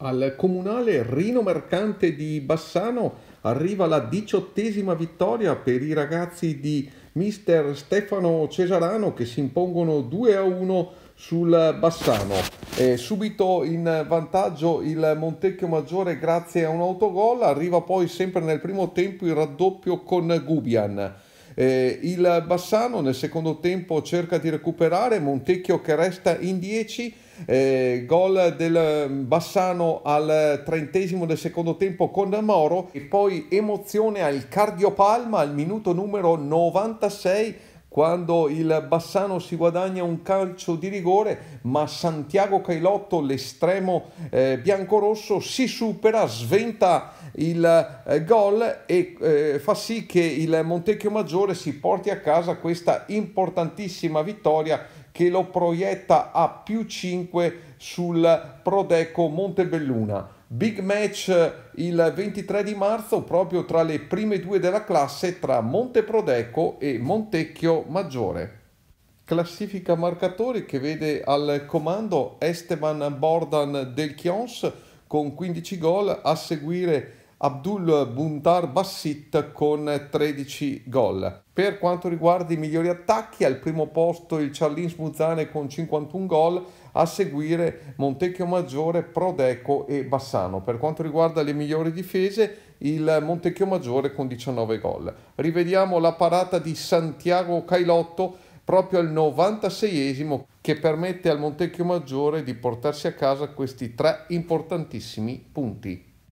Al comunale Rino Mercante di Bassano arriva la diciottesima vittoria per i ragazzi di mister Stefano Cesarano che si impongono 2 a 1 sul Bassano. È subito in vantaggio il Montecchio Maggiore grazie a un autogol, arriva poi sempre nel primo tempo il raddoppio con Gubian. Eh, il Bassano nel secondo tempo cerca di recuperare, Montecchio che resta in 10. Eh, gol del Bassano al trentesimo del secondo tempo con Moro e poi emozione al Cardiopalma al minuto numero 96 quando il Bassano si guadagna un calcio di rigore, ma Santiago Cailotto, l'estremo eh, biancorosso, si supera, sventa il eh, gol e eh, fa sì che il Montecchio Maggiore si porti a casa questa importantissima vittoria che lo proietta a più 5 sul Prodeco Montebelluna. Big match eh, il 23 di marzo proprio tra le prime due della classe tra Monte Prodeco e Montecchio Maggiore. Classifica marcatori che vede al comando Esteban Bordan del Chions con 15 gol, a seguire Abdul Buntar Bassit con 13 gol. Per quanto riguarda i migliori attacchi, al primo posto il Charlin Smuzzane con 51 gol, a seguire Montecchio Maggiore, Prodeco e Bassano. Per quanto riguarda le migliori difese, il Montecchio Maggiore con 19 gol. Rivediamo la parata di Santiago Cailotto proprio al 96esimo che permette al Montecchio Maggiore di portarsi a casa questi tre importantissimi punti.